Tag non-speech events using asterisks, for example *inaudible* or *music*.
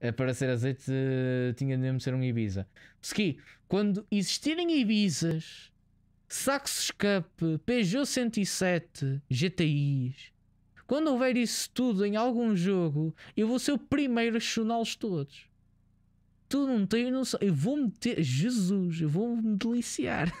Eh, para ser azeite eh, tinha mesmo de ser um Ibiza. Ski, quando existirem Ibizas, Saxo Escape, Peugeot 107, GTIs, quando houver isso tudo em algum jogo, eu vou ser o primeiro a chuná-los todos. Tu não tens noção, eu vou meter, Jesus, eu vou me deliciar. *laughs*